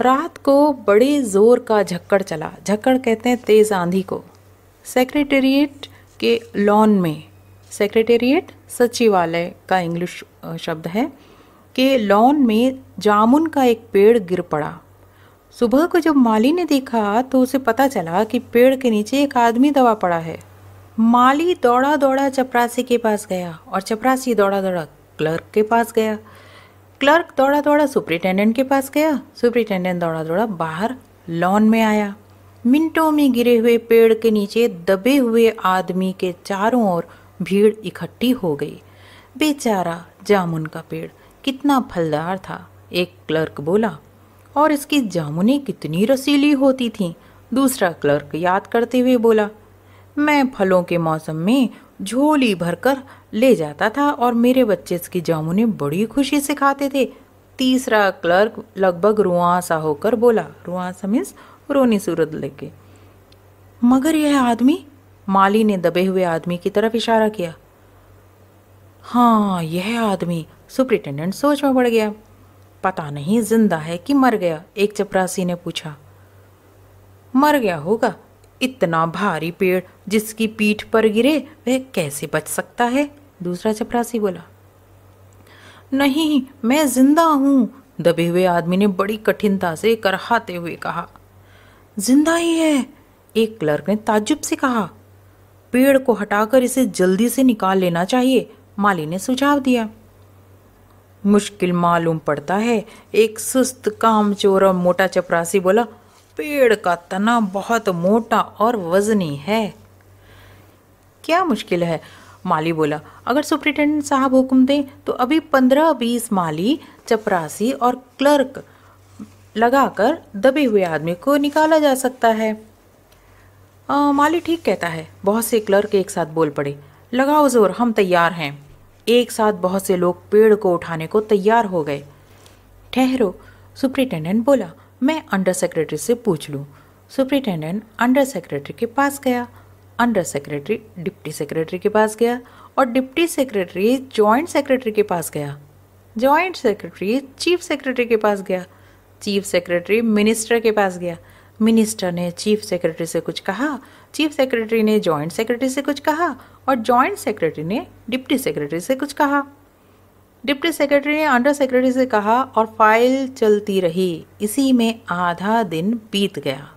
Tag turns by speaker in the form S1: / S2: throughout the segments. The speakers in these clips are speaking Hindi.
S1: रात को बड़े ज़ोर का झक्कड़ चला झक्कड़ कहते हैं तेज़ आंधी को सेक्रेटेरिएट के लॉन में सेक्रेटेरिएट सचिवालय का इंग्लिश शब्द है के लॉन में जामुन का एक पेड़ गिर पड़ा सुबह को जब माली ने देखा तो उसे पता चला कि पेड़ के नीचे एक आदमी दबा पड़ा है माली दौड़ा दौड़ा चपरासी के पास गया और चपरासी दौड़ा दौड़ा क्लर्क के पास गया क्लर्क दौड़ा दौड़ा सुपरिटेंडेंट के पास गया सुपरिटेंडेंट दौड़ा दौड़ा बाहर लॉन में आया मिनटों में गिरे हुए पेड़ के नीचे दबे हुए आदमी के चारों ओर भीड़ इकट्ठी हो गई बेचारा जामुन का पेड़ कितना फलदार था एक क्लर्क बोला और इसकी जामुने कितनी रसीली होती थीं दूसरा क्लर्क याद करते हुए बोला मैं फलों के मौसम में झोली भरकर ले जाता था और मेरे बच्चे इसकी जामुनें बड़ी खुशी से खाते थे तीसरा क्लर्क लगभग रुआसा होकर बोला रुआसा मीन्स रोनी सूरत लेके मगर यह आदमी माली ने दबे हुए आदमी की तरफ इशारा किया हाँ यह आदमी सुप्रिटेंडेंट सोच में पड़ गया पता नहीं जिंदा है कि मर गया एक चपरासी ने पूछा मर गया होगा इतना भारी पेड़ जिसकी पीठ पर गिरे वह कैसे बच सकता है दूसरा चपरासी बोला नहीं मैं जिंदा हूं दबे हुए आदमी ने बड़ी कठिनता से करहाते हुए कहा जिंदा ही है एक क्लर्क ने ताज्जुब से कहा पेड़ को हटाकर इसे जल्दी से निकाल लेना चाहिए माली ने सुझाव दिया मुश्किल मालूम पड़ता है एक सुस्त कामचोर और मोटा चपरासी बोला पेड़ का तना बहुत मोटा और वजनी है क्या मुश्किल है माली बोला अगर सुप्रिटेंडेंट साहब हुक्म दें तो अभी पंद्रह बीस माली चपरासी और क्लर्क लगाकर दबे हुए आदमी को निकाला जा सकता है आ, माली ठीक कहता है बहुत से क्लर्क एक साथ बोल पड़े लगाओ जोर हम तैयार हैं एक साथ बहुत से लोग पेड़ को उठाने को तैयार हो गए ठहरो सुप्रिटेंडेंट बोला मैं अंडर सेक्रेटरी से पूछ लूँ सुप्रिटेंडेंट अंडर सेक्रेटरी के पास गया अंडर सेक्रेटरी डिप्टी सेक्रेटरी के पास गया और डिप्टी सेक्रेटरी जॉइंट सेक्रेटरी के पास गया जॉइंट सेक्रेटरी चीफ सेक्रेटरी के पास गया चीफ सेक्रेटरी मिनिस्टर के पास गया मिनिस्टर ने चीफ सेक्रेटरी से कुछ कहा चीफ सेक्रेटरी ने जॉइंट सेक्रेटरी से कुछ कहा और जॉइंट सेक्रेटरी ने डिप्टी सेक्रेटरी से कुछ कहा डिप्टी सेक्रेटरी ने अंडर सेक्रेटरी से कहा और फाइल चलती रही इसी में आधा दिन बीत गया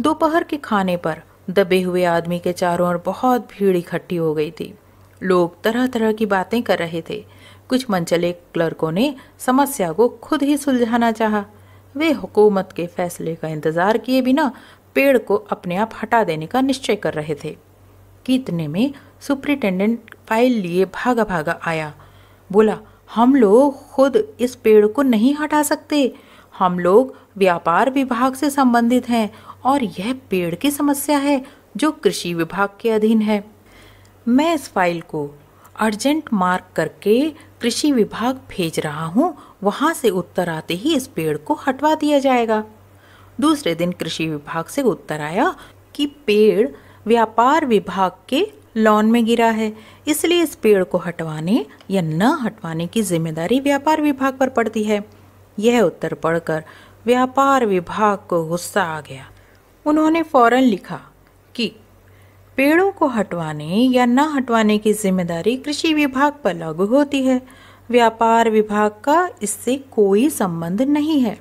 S1: दोपहर के खाने पर दबे हुए आदमी के चारों ओर बहुत भीड़ इकट्ठी हो गई थी लोग तरह तरह की बातें कर रहे थे कुछ मनचले क्लर्कों ने समस्या को खुद ही सुलझाना चाहा वे हुकूमत के फैसले का इंतज़ार किए बिना पेड़ को अपने आप हटा देने का निश्चय कर रहे थे कितने में सुपरिटेंडेंट फाइल लिए भागा भागा आया बोला हम लोग खुद इस पेड़ को नहीं हटा सकते हम लोग व्यापार विभाग से संबंधित हैं और यह पेड़ की समस्या है जो कृषि विभाग के अधीन है मैं इस फाइल को अर्जेंट मार्क करके कृषि विभाग भेज रहा हूँ वहाँ से उत्तर आते ही इस पेड़ को हटवा दिया जाएगा दूसरे दिन कृषि विभाग से उत्तर आया कि पेड़ व्यापार विभाग के लॉन में गिरा है इसलिए इस पेड़ को हटवाने या न हटवाने की जिम्मेदारी व्यापार विभाग पर पड़ती है यह उत्तर पढ़कर व्यापार विभाग को गुस्सा आ गया उन्होंने फौरन लिखा कि पेड़ों को हटवाने या न हटवाने की जिम्मेदारी कृषि विभाग पर लागू होती है व्यापार विभाग का इससे कोई संबंध नहीं है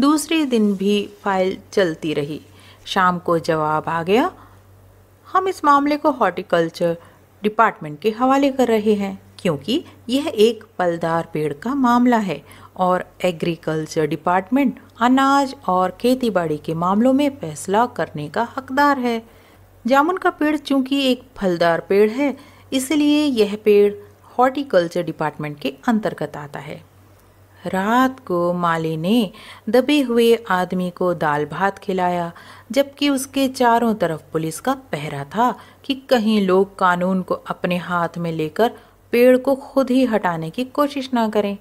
S1: दूसरे दिन भी फाइल चलती रही शाम को जवाब आ गया हम इस मामले को हॉर्टिकल्चर डिपार्टमेंट के हवाले कर रहे हैं क्योंकि यह एक फलदार पेड़ का मामला है और एग्रीकल्चर डिपार्टमेंट अनाज और खेतीबाड़ी के मामलों में फैसला करने का हकदार है जामुन का पेड़ चूंकि एक फलदार पेड़ है इसलिए यह पेड़ हॉर्टिकल्चर डिपार्टमेंट के अंतर्गत आता है रात को माली ने दबे हुए आदमी को दाल भात खिलाया जबकि उसके चारों तरफ पुलिस का पहरा था कि कहीं लोग कानून को अपने हाथ में लेकर पेड़ को खुद ही हटाने की कोशिश ना करें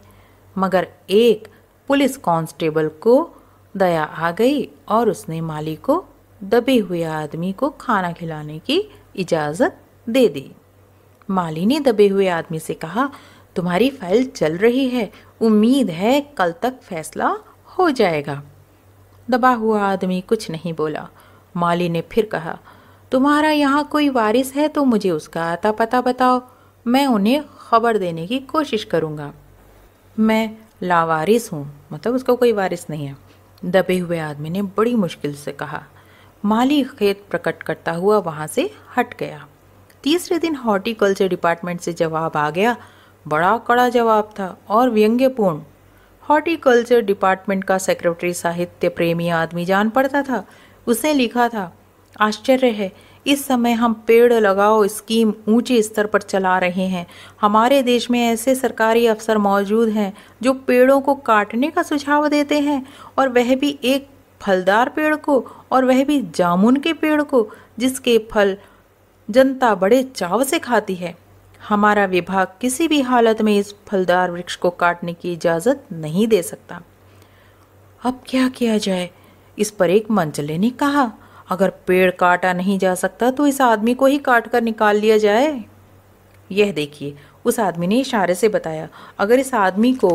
S1: मगर एक पुलिस कांस्टेबल को दया आ गई और उसने माली को दबे हुए आदमी को खाना खिलाने की इजाज़त दे दी माली ने दबे हुए आदमी से कहा तुम्हारी फाइल चल रही है उम्मीद है कल तक फैसला हो जाएगा दबा हुआ आदमी कुछ नहीं बोला माली ने फिर कहा तुम्हारा यहाँ कोई वारिस है तो मुझे उसका आता पता बताओ मैं उन्हें खबर देने की कोशिश करूँगा मैं लावारिस हूँ मतलब उसका कोई वारिस नहीं है दबे हुए आदमी ने बड़ी मुश्किल से कहा माली खेत प्रकट करता हुआ वहाँ से हट गया तीसरे दिन हॉर्टिकल्चर डिपार्टमेंट से जवाब आ गया बड़ा कड़ा जवाब था और व्यंग्यपूर्ण हॉर्टिकल्चर डिपार्टमेंट का सेक्रेटरी साहित्य प्रेमी आदमी जान पड़ता था उसने लिखा था आश्चर्य है इस समय हम पेड़ लगाओ स्कीम ऊंचे स्तर पर चला रहे हैं हमारे देश में ऐसे सरकारी अफसर मौजूद हैं जो पेड़ों को काटने का सुझाव देते हैं और वह भी एक फलदार पेड़ को और वह भी जामुन के पेड़ को जिसके फल जनता बड़े चाव से खाती है हमारा विभाग किसी भी हालत में इस फलदार वृक्ष को काटने की इजाज़त नहीं दे सकता अब क्या किया जाए इस पर एक मंचले ने कहा अगर पेड़ काटा नहीं जा सकता तो इस आदमी को ही काट कर निकाल लिया जाए यह देखिए उस आदमी ने इशारे से बताया अगर इस आदमी को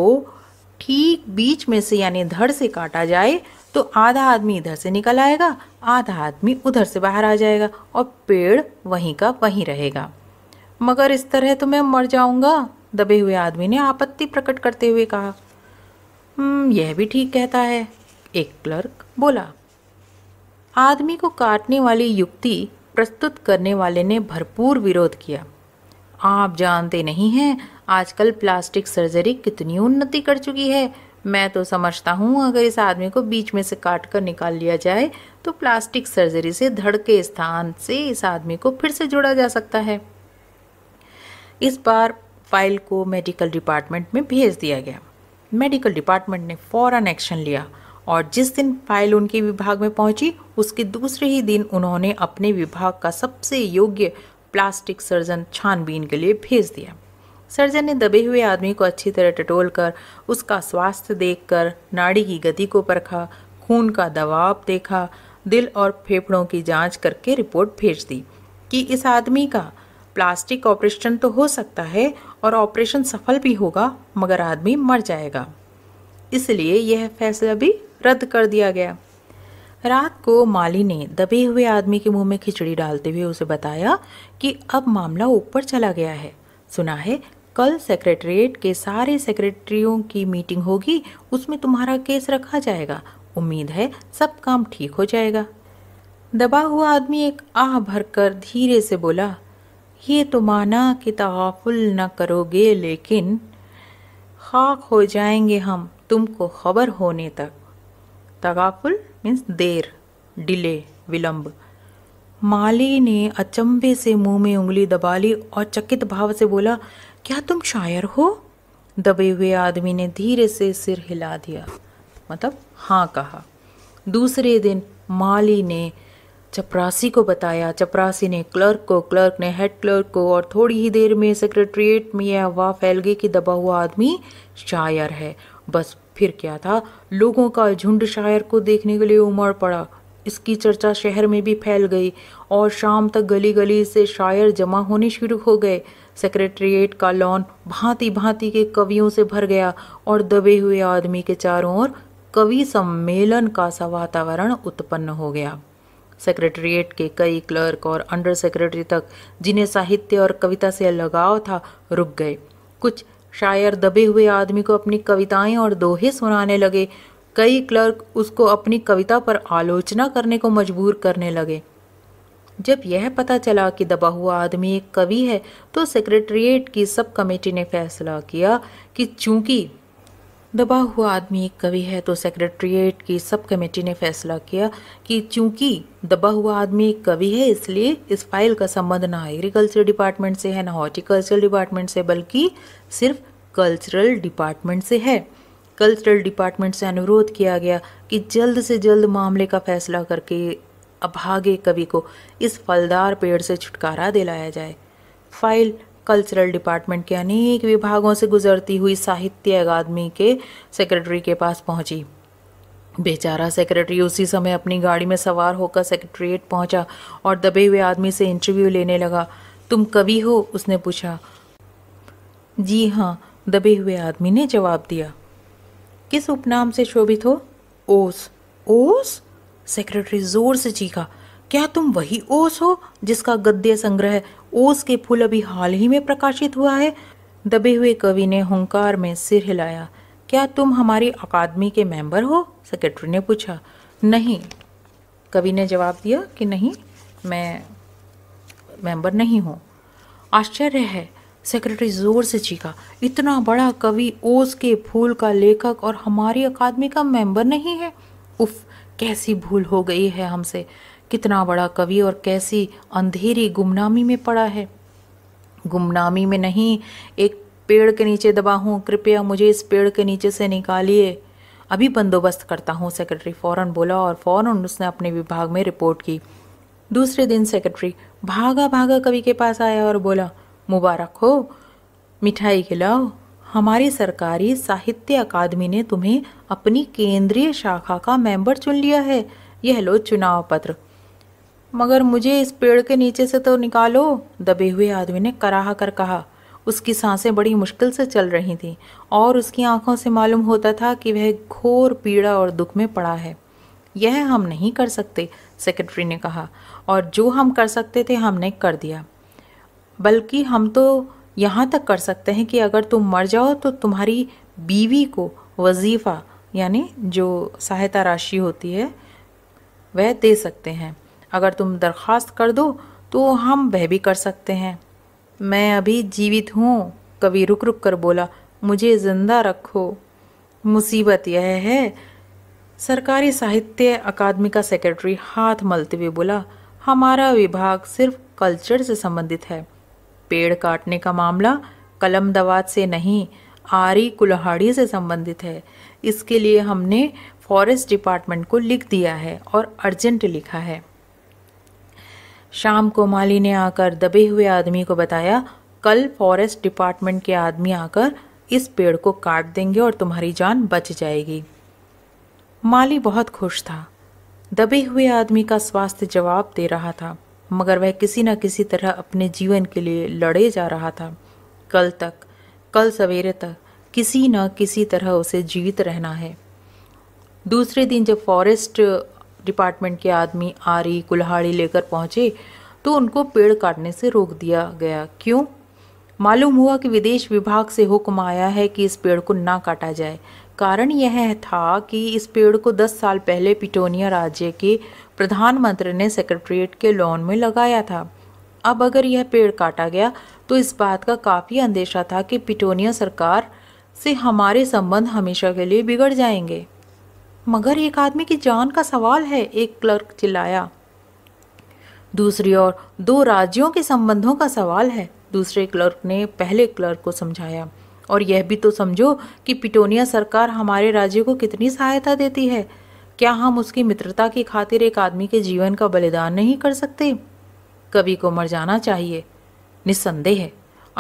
S1: ठीक बीच में से यानी धड़ से काटा जाए तो आधा आदमी इधर से निकल आएगा आधा आदमी उधर से बाहर आ जाएगा और पेड़ वहीं का वहीं रहेगा मगर इस तरह तो मैं मर जाऊंगा दबे हुए आदमी ने आपत्ति प्रकट करते हुए कहा हम्म, यह भी ठीक कहता है एक क्लर्क बोला आदमी को काटने वाली युक्ति प्रस्तुत करने वाले ने भरपूर विरोध किया आप जानते नहीं हैं आजकल प्लास्टिक सर्जरी कितनी उन्नति कर चुकी है मैं तो समझता हूँ अगर इस आदमी को बीच में से काट कर निकाल लिया जाए तो प्लास्टिक सर्जरी से धड़ के स्थान से इस आदमी को फिर से जोड़ा जा सकता है इस बार फाइल को मेडिकल डिपार्टमेंट में भेज दिया गया मेडिकल डिपार्टमेंट ने फ़ौरन एक्शन लिया और जिस दिन फाइल उनके विभाग में पहुंची उसके दूसरे ही दिन उन्होंने अपने विभाग का सबसे योग्य प्लास्टिक सर्जन छानबीन के लिए भेज दिया सर्जन ने दबे हुए आदमी को अच्छी तरह टटोल कर उसका स्वास्थ्य देखकर नाड़ी की गति को परखा खून का दबाव देखा दिल और फेफड़ों की जांच करके रिपोर्ट भेज दी कि इस आदमी का प्लास्टिक ऑपरेशन तो हो सकता है और ऑपरेशन सफल भी होगा मगर आदमी मर जाएगा इसलिए यह फैसला भी रद्द कर दिया गया रात को माली ने दबे हुए आदमी के मुंह में खिचड़ी डालते हुए उसे बताया कि अब मामला ऊपर चला गया है सुना है कल सेक्रेटरीट के सारे सेक्रेटरियों की मीटिंग होगी उसमें तुम्हारा केस रखा जाएगा उम्मीद है सब काम ठीक हो जाएगा दबा हुआ आदमी एक आह भरकर धीरे से बोला ये तो माना कि तहफ़ुल न करोगे लेकिन खाक हो जाएंगे हम तुमको खबर होने तक तगाफुल मीन्स देर डिले विलंब माली ने अचंभे से मुंह में उंगली दबा ली और चकित भाव से बोला क्या तुम शायर हो दबे हुए आदमी ने धीरे से सिर हिला दिया मतलब हाँ कहा दूसरे दिन माली ने चपरासी को बताया चपरासी ने क्लर्क को क्लर्क ने हेड क्लर्क को और थोड़ी ही देर में सेक्रेटरीट में यह अफवाह फैल गई कि दबा हुआ आदमी शायर है बस फिर क्या था लोगों का झुंड शायर को देखने के लिए उमड़ पड़ा इसकी चर्चा शहर में भी फैल गई और शाम तक गली गली से शायर जमा होने शुरू हो गए सेक्रेटरीट का लॉन भांति भांति के कवियों से भर गया और दबे हुए आदमी के चारों ओर कवि सम्मेलन का सा वातावरण उत्पन्न हो गया सेक्रेटरीट के कई क्लर्क और अंडर सेक्रेटरी तक जिन्हें साहित्य और कविता से लगाव था रुक गए कुछ शायर दबे हुए आदमी को अपनी कविताएं और दोहे सुनाने लगे कई क्लर्क उसको अपनी कविता पर आलोचना करने को मजबूर करने लगे जब यह पता चला कि दबा हुआ आदमी एक कवि है तो सेक्रेटरीट की सब कमेटी ने फैसला किया कि चूंकि दबा हुआ आदमी एक कवि है तो सेक्रेटरीट की सब कमेटी ने फैसला किया कि चूंकि दबा हुआ आदमी एक कवि है इसलिए इस फाइल का संबंध ना एग्रीकल्चर डिपार्टमेंट से है ना हॉर्टिकल्चर डिपार्टमेंट से बल्कि सिर्फ कल्चरल डिपार्टमेंट से है कल्चरल डिपार्टमेंट से अनुरोध किया गया कि जल्द से जल्द मामले का फैसला करके अभागे कवि को इस फलदार पेड़ से छुटकारा दिलाया जाए फाइल कल्चरल डिपार्टमेंट के अनेक विभागों से गुजरती हुई साहित्य अकादमी के सेक्रेटरी के पास पहुंची बेचारा सेक्रेटरी उसी समय अपनी गाड़ी में सवार होकर सेक्रेटरीट पहुंचा और दबे हुए आदमी से इंटरव्यू लेने लगा तुम कवि हो उसने पूछा जी हाँ दबे हुए आदमी ने जवाब दिया किस उपनाम से शोभित हो ओस ओस सेक्रेटरी जोर से चीखा क्या तुम वही ओस हो जिसका गद्य संग्रह ओस के फूल अभी हाल ही में प्रकाशित हुआ है दबे हुए कवि ने हुंकार में सिर हिलाया क्या तुम हमारी अकादमी के मेंबर हो सेक्रेटरी ने पूछा नहीं कवि ने जवाब दिया कि नहीं मैं मेंबर नहीं हूँ आश्चर्य है सेक्रेटरी जोर से चीखा इतना बड़ा कवि ओस के फूल का लेखक और हमारी अकादमी का मेंबर नहीं है उफ कैसी भूल हो गई है हमसे कितना बड़ा कवि और कैसी अंधेरी गुमनामी में पड़ा है गुमनामी में नहीं एक पेड़ के नीचे दबा हूँ कृपया मुझे इस पेड़ के नीचे से निकालिए अभी बंदोबस्त करता हूँ सेक्रेटरी फ़ौरन बोला और फ़ौरन उसने अपने विभाग में रिपोर्ट की दूसरे दिन सेक्रेटरी भागा भागा कवि के पास आया और बोला मुबारक हो मिठाई खिलाओ हमारी सरकारी साहित्य अकादमी ने तुम्हें अपनी केंद्रीय शाखा का मेंबर चुन लिया है यह लो चुनाव पत्र मगर मुझे इस पेड़ के नीचे से तो निकालो दबे हुए आदमी ने कराह कर कहा उसकी सांसें बड़ी मुश्किल से चल रही थीं और उसकी आंखों से मालूम होता था कि वह घोर पीड़ा और दुख में पड़ा है यह हम नहीं कर सकते सेक्रेटरी ने कहा और जो हम कर सकते थे हमने कर दिया बल्कि हम तो यहाँ तक कर सकते हैं कि अगर तुम मर जाओ तो तुम्हारी बीवी को वजीफ़ा यानी जो सहायता राशि होती है वह दे सकते हैं अगर तुम दरख्वास्त कर दो तो हम वह भी कर सकते हैं मैं अभी जीवित हूँ कवि रुक रुक कर बोला मुझे ज़िंदा रखो मुसीबत यह है सरकारी साहित्य अकादमी का सेक्रेटरी हाथ मलते हुए बोला हमारा विभाग सिर्फ कल्चर से संबंधित है पेड़ काटने का मामला कलम दवात से नहीं आरी कुल्हाड़ी से संबंधित है इसके लिए हमने फॉरेस्ट डिपार्टमेंट को लिख दिया है और अर्जेंट लिखा है शाम को माली ने आकर दबे हुए आदमी को बताया कल फॉरेस्ट डिपार्टमेंट के आदमी आकर इस पेड़ को काट देंगे और तुम्हारी जान बच जाएगी माली बहुत खुश था दबे हुए आदमी का स्वास्थ्य जवाब दे रहा था मगर वह किसी न किसी तरह अपने जीवन के लिए लड़े जा रहा था कल तक कल सवेरे तक किसी न किसी तरह उसे जीवित रहना है दूसरे दिन जब फॉरेस्ट डिपार्टमेंट के आदमी आरी कुल्हाड़ी लेकर पहुंचे तो उनको पेड़ काटने से रोक दिया गया क्यों मालूम हुआ कि विदेश विभाग से हुक्म आया है कि इस पेड़ को ना काटा जाए कारण यह था कि इस पेड़ को 10 साल पहले पिटोनिया राज्य के प्रधानमंत्री ने सेक्रेटरीट के लॉन में लगाया था अब अगर यह पेड़ काटा गया तो इस बात का काफ़ी अंदेशा था कि पिटोनिया सरकार से हमारे संबंध हमेशा के लिए बिगड़ जाएंगे मगर एक आदमी की जान का सवाल है एक क्लर्क चिल्लाया दूसरी ओर दो राज्यों के संबंधों का सवाल है दूसरे क्लर्क ने पहले क्लर्क को समझाया और यह भी तो समझो कि पिटोनिया सरकार हमारे राज्य को कितनी सहायता देती है क्या हम उसकी मित्रता की खातिर एक आदमी के जीवन का बलिदान नहीं कर सकते कवि को मर जाना चाहिए निस्संदेह है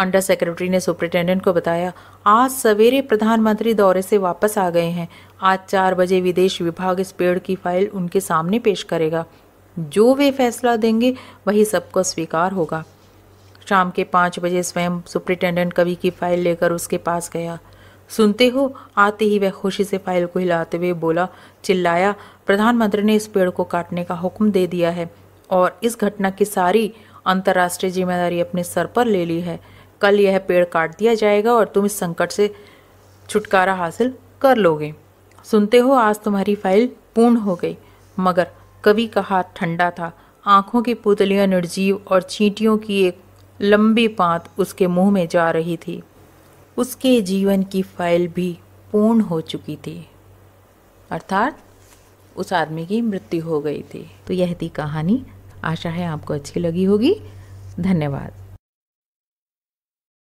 S1: अंडर सेक्रेटरी ने सुपरिटेंडेंट को बताया आज सवेरे प्रधानमंत्री दौरे से वापस आ गए हैं आज चार बजे विदेश विभाग इस पेड़ की फाइल उनके सामने पेश करेगा जो वे फैसला देंगे वही सबको स्वीकार होगा शाम के पाँच बजे स्वयं सुप्रिटेंडेंट कवि की फाइल लेकर उसके पास गया सुनते हो आते ही वह खुशी से फाइल को हिलाते हुए बोला चिल्लाया प्रधानमंत्री ने इस पेड़ को काटने का हुक्म दे दिया है और इस घटना की सारी अंतर्राष्ट्रीय जिम्मेदारी अपने सर पर ले ली है कल यह पेड़ काट दिया जाएगा और तुम इस संकट से छुटकारा हासिल कर लोगे सुनते हो आज तुम्हारी फाइल पूर्ण हो गई मगर कवि का हाथ ठंडा था आंखों की पुतलियां निर्जीव और चींटियों की एक लंबी पात उसके मुंह में जा रही थी उसके जीवन की फाइल भी पूर्ण हो चुकी थी अर्थात उस आदमी की मृत्यु हो गई थी तो यह थी कहानी आशा है आपको अच्छी लगी होगी धन्यवाद